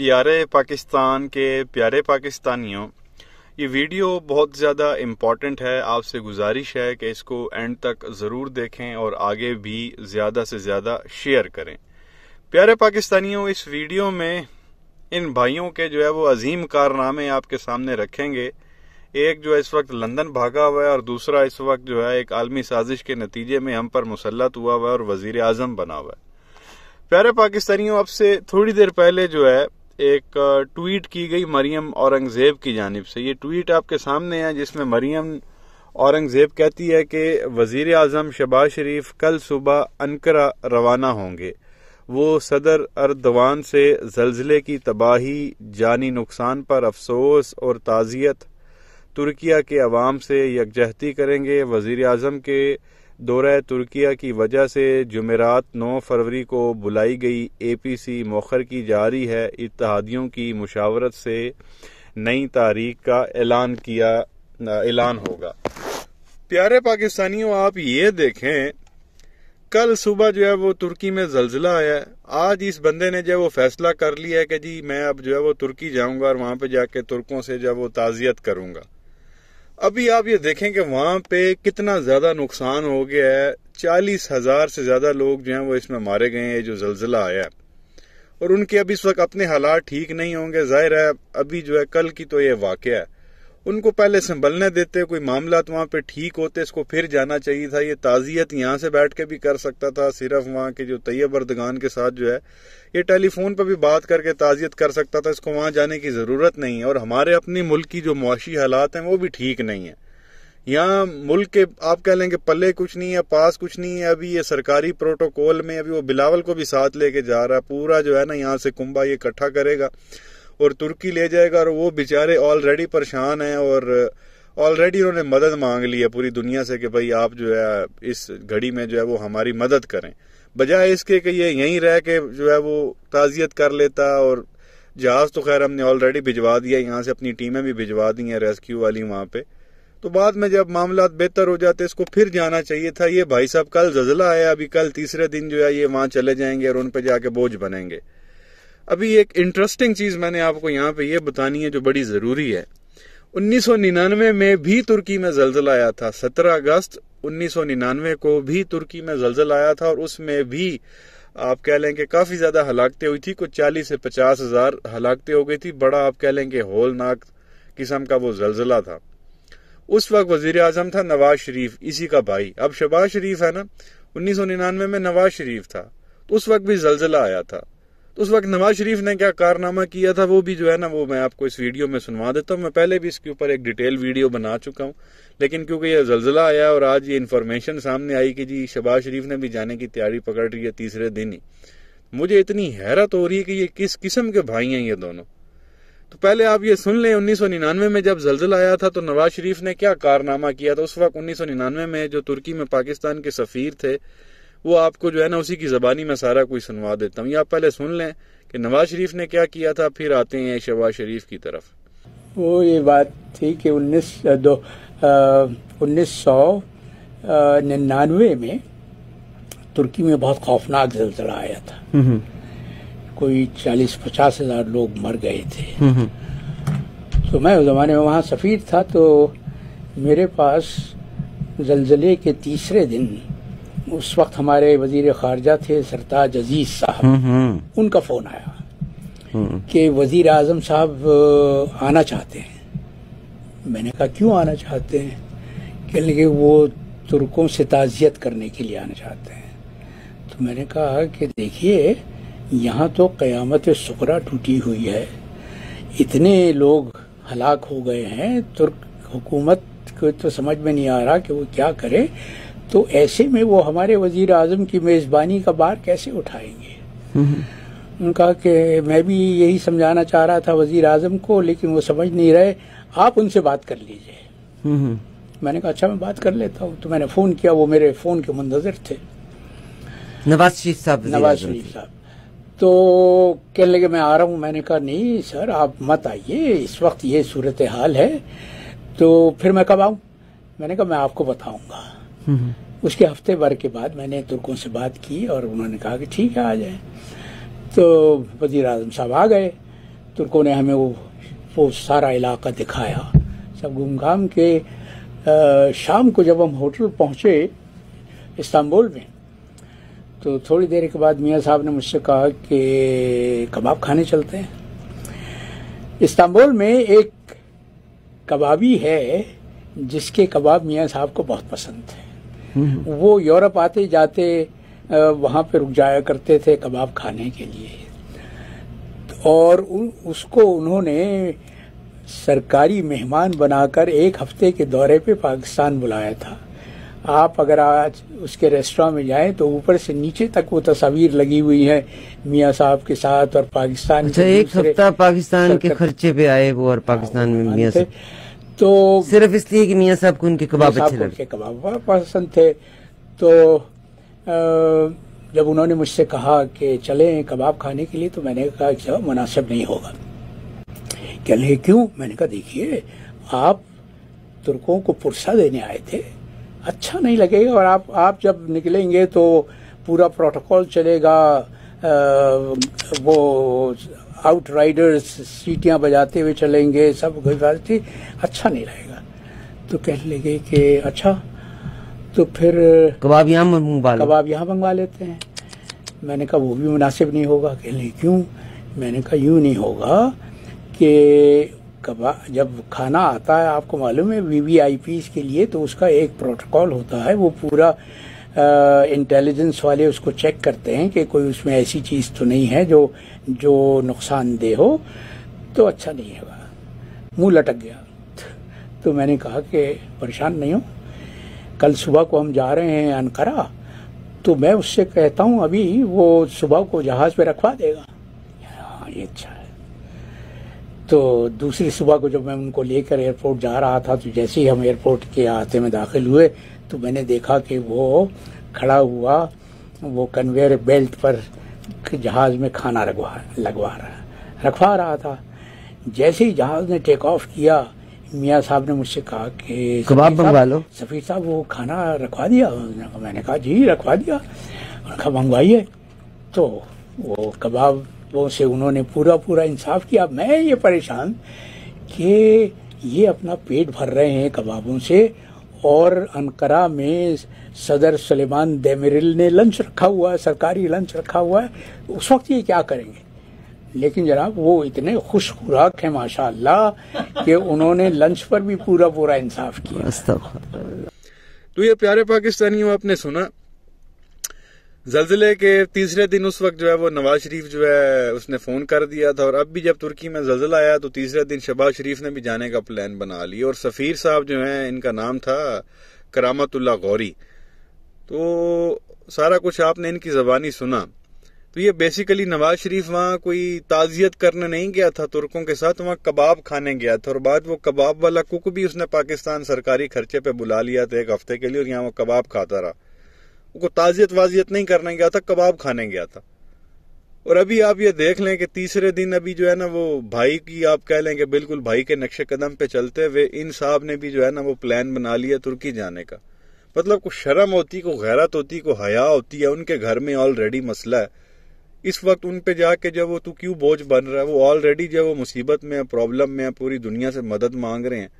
प्यारे पाकिस्तान के प्यारे पाकिस्तानियों ये वीडियो बहुत ज़्यादा इम्पॉर्टेंट है आपसे गुजारिश है कि इसको एंड तक ज़रूर देखें और आगे भी ज़्यादा से ज़्यादा शेयर करें प्यारे पाकिस्तानियों इस वीडियो में इन भाइयों के जो है वो अजीम कारनामे आपके सामने रखेंगे एक जो इस वक्त लंदन भागा हुआ है और दूसरा इस वक्त जो है एक आलमी साजिश के नतीजे में हम पर मुसलत हुआ हुआ है और वजीर आज़म बना हुआ है प्यारे पाकिस्तानियों आपसे थोड़ी देर पहले जो है एक ट्वीट की गई मरियम औरंगजेब की जानब से ये ट्वीट आपके सामने है जिसमें मरियम औरंगजेब कहती है कि वजीर अजम शबाज शरीफ कल सुबह अनकरा रवाना होंगे वो सदर अरदवान से जलजिले की तबाही जानी नुकसान पर अफसोस और ताज़ियत तुर्किया के अवाम से यकजहती करेंगे वजीर अजम के दौरा तुर्किया की वजह से जमेरात 9 फरवरी को बुलाई गई ए पी सी मौखर की जा रही है इतिहादियों की मुशावरत से नई तारीख का ऐलान किया ऐलान होगा प्यारे पाकिस्तानियों आप ये देखें कल सुबह जो है वो तुर्की में जलजिला आया है आज इस बंदे ने जो है वो फैसला कर लिया है कि जी मैं अब जो है वो तुर्की जाऊंगा और वहां पे जाके तुर्कों से जो है वो ताज़ियत करूंगा अभी आप ये देखें कि वहां पे कितना ज्यादा नुकसान हो गया है चालीस हजार से ज्यादा लोग जो हैं वो इसमें मारे गए हैं जो जलजिला आया है और उनके अब इस वक्त अपने हालात ठीक नहीं होंगे जाहिर है अभी जो है कल की तो ये वाक़ है उनको पहले संभलने देते कोई मामला वहां पे ठीक होते इसको फिर जाना चाहिए था ये ताज़ियत यहां से बैठ के भी कर सकता था सिर्फ वहां के जो तैयब अरदगान के साथ जो है ये टेलीफोन पर भी बात करके ताज़ियत कर सकता था इसको वहां जाने की ज़रूरत नहीं है और हमारे अपने मुल्क की जो मुआशी हालात हैं वो भी ठीक नहीं है यहाँ मुल्क के आप कह लेंगे पल्ले कुछ नहीं है पास कुछ नहीं है अभी ये सरकारी प्रोटोकॉल में अभी वो बिलावल को भी साथ लेके जा रहा है पूरा जो है ना यहाँ से कुंभा ये इकट्ठा करेगा और तुर्की ले जाएगा और वो बेचारे ऑलरेडी परेशान हैं और ऑलरेडी uh, उन्होंने मदद मांग ली है पूरी दुनिया से कि भाई आप जो है इस घड़ी में जो है वो हमारी मदद करें बजाय इसके कि ये यहीं रह के जो है वो ताज़ियत कर लेता और जहाज़ तो खैर हमने ऑलरेडी भिजवा दिया यहाँ से अपनी टीमें भी भिजवा दी हैं रेस्क्यू वाली वहां पे तो बाद में जब मामला बेहतर हो जाते इसको फिर जाना चाहिए था ये भाई साहब कल जजला आया अभी कल तीसरे दिन जो है ये वहां चले जाएंगे और उन पर जाके बोझ बनेंगे अभी एक इंटरेस्टिंग चीज मैंने आपको यहाँ पे ये बतानी है जो बड़ी जरूरी है 1999 में भी तुर्की में जलजला आया था 17 अगस्त 1999 को भी तुर्की में जलजला आया था और उसमें भी आप कह लें कि काफी ज्यादा हलाकते हुई थी कुछ चालीस से पचास हजार हलाकते हो गई थी बड़ा आप कह लें कि होलनाक किस्म का वो जलजिला था उस वक्त वजीर आजम था नवाज शरीफ इसी का भाई अब शबाज शरीफ है ना उन्नीस में नवाज शरीफ था उस वक्त भी जलजिला आया था तो उस वक्त नवाज शरीफ ने क्या कारनामा किया था वो भी जो है ना वो मैं आपको इस वीडियो में सुनवा देता हूँ मैं पहले भी इसके ऊपर एक डिटेल वीडियो बना चुका हूँ लेकिन क्योंकि ये जलजिला आया और आज ये इन्फॉर्मेशन सामने आई कि जी शबाज शरीफ ने भी जाने की तैयारी पकड़ रही है तीसरे दिन ही मुझे इतनी हैरत हो रही है कि ये किस किस्म के भाई हैं ये दोनों तो पहले आप ये सुन लें 1999 में जब जलजिला आया था तो नवाज शरीफ ने क्या कारनामा किया था उस वक्त 1999 में जो तुर्की में पाकिस्तान के सफीर थे वो आपको जो है ना उसी की ज़बानी में सारा कोई सुनवा देता हूँ या आप पहले सुन लें कि नवाज शरीफ ने क्या किया था फिर आते हैं शहबाज शरीफ की तरफ वो ये बात थी कि उन्नीस दो उन्नीस सौ निन्यानवे में तुर्की में बहुत खौफनाक जलजला आया था हम्म, हम्म। कोई चालीस पचास हजार लोग मर गए थे हम्म, तो मैं उस ज़माने में वहाँ सफ़ीर था तो मेरे पास जलजले के तीसरे दिन उस वक्त हमारे वजीर खारजा थे सरताज अजीज साहब हम्म, हम्म। उनका फ़ोन आया हम्म। कि वज़ी अजम साहब आना चाहते हैं मैंने कहा क्यों आना चाहते हैं कहने लगे वो तुर्कों से ताज़ियत करने के लिए आना चाहते हैं तो मैंने कहा कि देखिए यहाँ तो क़यामत सुकरा टूटी हुई है इतने लोग हलाक हो गए हैं तुर्क हुकूमत को तो समझ में नहीं आ रहा कि वो क्या करे तो ऐसे में वो हमारे वजीर आजम की मेजबानी का बार कैसे उठाएंगे उनका कि मैं भी यही समझाना चाह रहा था वजीर आजम को लेकिन वो समझ नहीं रहे आप उनसे बात कर लीजिए मैंने कहा अच्छा मैं बात कर लेता हूँ तो मैंने फोन किया वो मेरे फोन के मुंतजर थे नवाज शरीफ साहब नवाज शरीफ साहब तो कहने लगे मैं आ रहा हूँ मैंने कहा नहीं सर आप मत आइए इस वक्त ये सूरत हाल है तो फिर मैं कब आऊ मैंने कहा मैं आपको बताऊंगा हम्म। उसके हफ्ते भर के बाद मैंने तुर्कों से बात की और उन्होंने कहा कि ठीक है आ जाए तो वजीर आजम साहब आ गए तुर्कों ने हमें वो वो सारा इलाका दिखाया सब घूम घाम के आ, शाम को जब हम होटल पहुंचे इस्तांबुल में तो थोड़ी देर के बाद मियाँ साहब ने मुझसे कहा कि कबाब खाने चलते हैं इस्तांबुल में एक कबाबी है जिसके कबाब मियाँ साहब को बहुत पसंद थे वो यूरोप आते जाते वहाँ पे रुक जाया करते थे कबाब खाने के लिए और उसको उन्होंने सरकारी मेहमान बनाकर एक हफ्ते के दौरे पे पाकिस्तान बुलाया था आप अगर आज उसके रेस्टोरेंट में जाएं तो ऊपर से नीचे तक वो तस्वीर लगी हुई है मियाँ साहब के साथ और पाकिस्तान अच्छा एक हफ्ता पाकिस्तान के खर्चे पे आए वो और पाकिस्तान में मियाँ साहब तो सिर्फ इसलिए कि मियाँ साहब को उनके कबाब अच्छे लगे कबाब पसंद थे तो जब उन्होंने मुझसे कहा कि चले कबाब खाने के लिए तो मैंने कहा जब अच्छा, मुनासिब नहीं होगा कह लिए क्यों मैंने कहा देखिए आप तुर्कों को पुरसा देने आए थे अच्छा नहीं लगेगा और आप आप जब निकलेंगे तो पूरा प्रोटोकॉल चलेगा आ, वो आउट राइडर्स सीटियाँ बजाते हुए चलेंगे सब थी अच्छा नहीं रहेगा तो कह लेंगे कि अच्छा तो फिर कबाब यहाँ मंगवा कबाब यहाँ मंगवा लेते हैं मैंने कहा वो भी मुनासिब नहीं होगा कह लें क्यों मैंने कहा यूँ नहीं होगा कि कबा जब खाना आता है आपको मालूम है वी वी आई के लिए तो उसका एक प्रोटोकॉल होता है वो पूरा इंटेलिजेंस वाले उसको चेक करते हैं कि कोई उसमें ऐसी चीज़ तो नहीं है जो जो नुकसानदेह हो तो अच्छा नहीं है मुंह लटक गया तो मैंने कहा कि परेशान नहीं हो कल सुबह को हम जा रहे हैं अनकरा तो मैं उससे कहता हूँ अभी वो सुबह को जहाज़ पे रखवा देगा हाँ ये अच्छा है तो दूसरी सुबह को जब मैं उनको लेकर एयरपोर्ट जा रहा था तो जैसे ही हम एयरपोर्ट के आते में दाखिल हुए तो मैंने देखा कि वो खड़ा हुआ वो कन्वेयर बेल्ट पर जहाज में खाना लगवा लगवा रहा रखवा रहा था जैसे ही जहाज ने टेक ऑफ किया मियाँ साहब ने मुझसे कहा कि कबाब मंगवा लो सफ़ीर साहब वो खाना रखवा दिया मैंने कहा जी रखवा दिया उनका मंगवाइए तो वो वो से उन्होंने पूरा पूरा इंसाफ किया मैं ये परेशान कि ये अपना पेट भर रहे हैं कबाबों से और अनकरा में सदर सलेमान देमिरिल ने लंच रखा हुआ है सरकारी लंच रखा हुआ है उस वक्त ये क्या करेंगे लेकिन जनाब वो इतने खुश खुराक है माशा कि उन्होंने लंच पर भी पूरा पूरा इंसाफ किया तो ये प्यारे पाकिस्तानियों आपने सुना जलजिले के तीसरे दिन उस वक्त जो है वो नवाज शरीफ जो है उसने फ़ोन कर दिया था और अब भी जब तुर्की में जलजिला आया तो तीसरे दिन शबाज शरीफ ने भी जाने का प्लान बना लिया और सफ़ीर साहब जो है इनका नाम था करामतुल्ला गौरी तो सारा कुछ आपने इनकी ज़बानी सुना तो ये बेसिकली नवाज शरीफ वहां कोई ताज़ियत करने नहीं गया था तुर्कों के साथ वहाँ कबाब खाने गया था और बाद वो कबाब वाला कुक भी उसने पाकिस्तान सरकारी खर्चे पे बुला लिया था एक हफ्ते के लिए और यहाँ वो कबाब खाता रहा उनको ताजियत वाजियत नहीं करने गया था कबाब खाने गया था और अभी आप ये देख लें कि तीसरे दिन अभी जो है ना वो भाई की आप कह लें कि बिल्कुल भाई के नक्शे कदम पे चलते हुए इन साहब ने भी जो है ना वो प्लान बना लिया तुर्की जाने का मतलब को शर्म होती को गैरत होती को हया होती है उनके घर में ऑलरेडी मसला है इस वक्त उन पे जाके जब वो तू क्यों बोझ बन रहा है वो ऑलरेडी जब वो मुसीबत में है प्रॉब्लम में है पूरी दुनिया से मदद मांग रहे हैं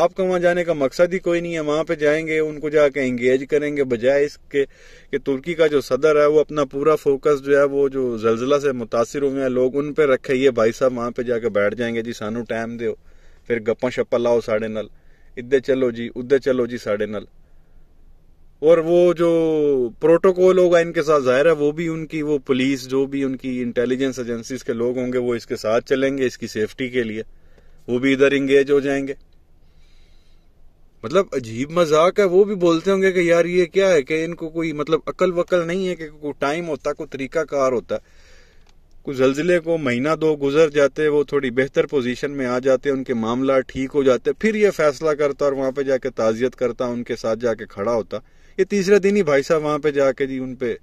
आपका वहां जाने का मकसद ही कोई नहीं है वहां पे जाएंगे उनको जाके एंगेज करेंगे बजाय इसके कि तुर्की का जो सदर है वो अपना पूरा फोकस जो है वो जो जलजिला से मुतासर हुए हैं लोग उन पे रखे ये भाई साहब वहां पे जाके बैठ जाएंगे जी सानू टाइम दो फिर गप्पा शप्पा लाओ साढ़े नल इधर चलो जी उधर चलो जी साढ़े नल और वो जो प्रोटोकॉल होगा इनके साथ जाहिर है वो भी उनकी वो पुलिस जो भी उनकी इंटेलिजेंस एजेंसीज के लोग होंगे वो इसके साथ चलेंगे इसकी सेफ्टी के लिए वो भी इधर इंगेज हो जाएंगे मतलब अजीब मजाक है वो भी बोलते होंगे कि यार ये क्या है कि इनको कोई मतलब अकल वकल नहीं है कि कोई टाइम होता कोई तरीका कार होता कुछ जलजिले को महीना दो गुजर जाते वो थोड़ी बेहतर पोजीशन में आ जाते उनके मामला ठीक हो जाते फिर ये फैसला करता और वहां पे जाके ताजियत करता उनके साथ जाके खड़ा होता ये तीसरे दिन ही भाई साहब वहां पे जाके जी उनपे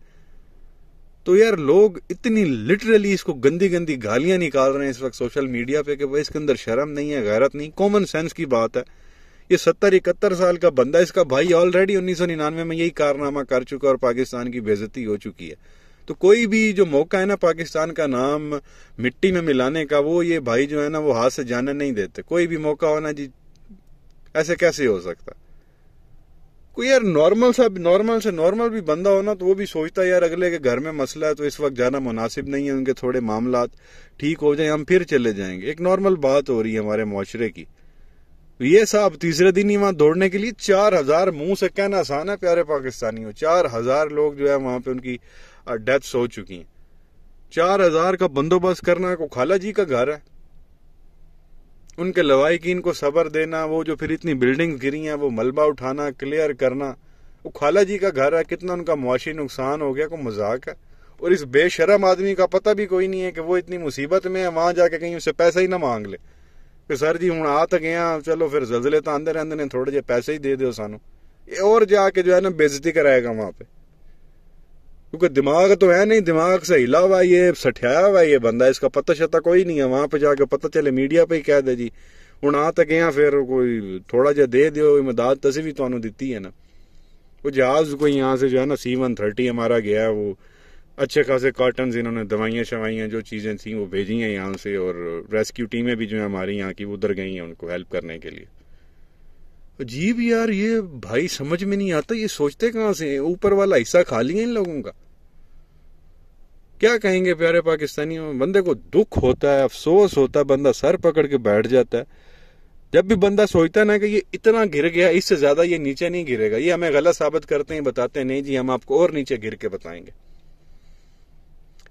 तो यार लोग इतनी लिटरली इसको गंदी गंदी गालियां निकाल रहे हैं इस वक्त सोशल मीडिया पे कि भाई इसके अंदर शर्म नहीं है गैरत नहीं कॉमन सेंस की बात है ये सत्तर इकहत्तर साल का बंदा इसका भाई ऑलरेडी उन्नीस में यही कारनामा कर चुका और पाकिस्तान की बेजती हो चुकी है तो कोई भी जो मौका है ना पाकिस्तान का नाम मिट्टी में मिलाने का वो ये भाई जो है ना वो हाथ से जाने नहीं देते कोई भी मौका होना जी ऐसे कैसे हो सकता कोई यार नॉर्मल सा नॉर्मल से नॉर्मल भी बंदा होना तो वो भी सोचता है यार अगले के घर में मसला है तो इस वक्त जाना मुनासिब नहीं है उनके थोड़े मामला ठीक हो जाए हम फिर चले जाएंगे एक नॉर्मल बात हो रही है हमारे माशरे की ये साहब तीसरे दिन ही वहां दौड़ने के लिए चार हजार मुंह से कहना आसान है प्यारे पाकिस्तानियों चार हजार लोग जो है वहां पे उनकी डेथ हो चुकी हैं चार हजार का बंदोबस्त करना को खाला जी का घर है उनके लवाकिन को सबर देना वो जो फिर इतनी बिल्डिंग गिरी हैं वो मलबा उठाना क्लियर करना वो खाला जी का घर है कितना उनका मुआशी नुकसान हो गया को मजाक है और इस बेशरम आदमी का पता भी कोई नहीं है कि वो इतनी मुसीबत में है वहां जाके कहीं उससे पैसा ही ना मांग ले ਕਿ ਸਰ ਜੀ ਹੁਣ ਆ ਤਾਂ ਗਿਆ ਚਲੋ ਫਿਰ ਜ਼ਲਜ਼ਲੇ ਤਾਂ ਆਂਦੇ ਰਹਿੰਦੇ ਨੇ ਥੋੜੇ ਜੇ ਪੈਸੇ ਹੀ ਦੇ ਦਿਓ ਸਾਨੂੰ ਇਹ ਹੋਰ ਜਾ ਕੇ ਜੋ ਹੈ ਨਾ ਬੇਇੱਜ਼ਤੀ ਕਰਾਏਗਾ वहां पे ਕਿਉਂਕਿ ਦਿਮਾਗ तो है ਨਹੀਂ ਦਿਮਾਗ ਸਹੀ ਲਾਵਾ ਇਹ ये ਵਾ ਇਹ ਬੰਦਾ ਇਸਕਾ ਪਤਾ पता ਕੋਈ ਨਹੀਂ ਆ ਵਾਂ वहां ਜਾ ਕੇ ਪਤਾ चले ਮੀਡੀਆ ਪੇ ही ਕਹਿ ਦੇ ਜੀ ਹੁਣ ਆ ਤਾਂ ਗਿਆ ਫਿਰ ਕੋਈ ਥੋੜਾ ਜਿਹਾ ਦੇ ਦਿਓ ਮਦਦ ਤਸੀਂ ਵੀ ਤੁਹਾਨੂੰ ਦਿੱਤੀ ਹੈ ਨਾ ਉਹ ਜਹਾਜ਼ ਕੋਈ ਯਹਾਂ ਸੇ ਜੋ ਹੈ ਨਾ C130 ਹਮਾਰਾ ਗਿਆ ਉਹ अच्छे खासे कार्टन इन्होंने दवाइयाँ शवाइयाँ जो चीज़ें थी वो भेजी हैं यहाँ से और रेस्क्यू टीमें भी जो है हमारी यहाँ की उधर गई हैं उनको हेल्प करने के लिए अजीब यार ये भाई समझ में नहीं आता ये सोचते कहाँ से हैं ऊपर वाला हिस्सा खा लिया इन लोगों का क्या कहेंगे प्यारे पाकिस्तानियों बंदे को दुख होता है अफसोस होता है बंदा सर पकड़ के बैठ जाता है जब भी बंदा सोचता ना कि ये इतना गिर गया इससे ज्यादा ये नीचे नहीं गिरेगा ये हमें गलत साबित करते हैं बताते हैं नहीं जी हम आपको और नीचे गिर के बताएंगे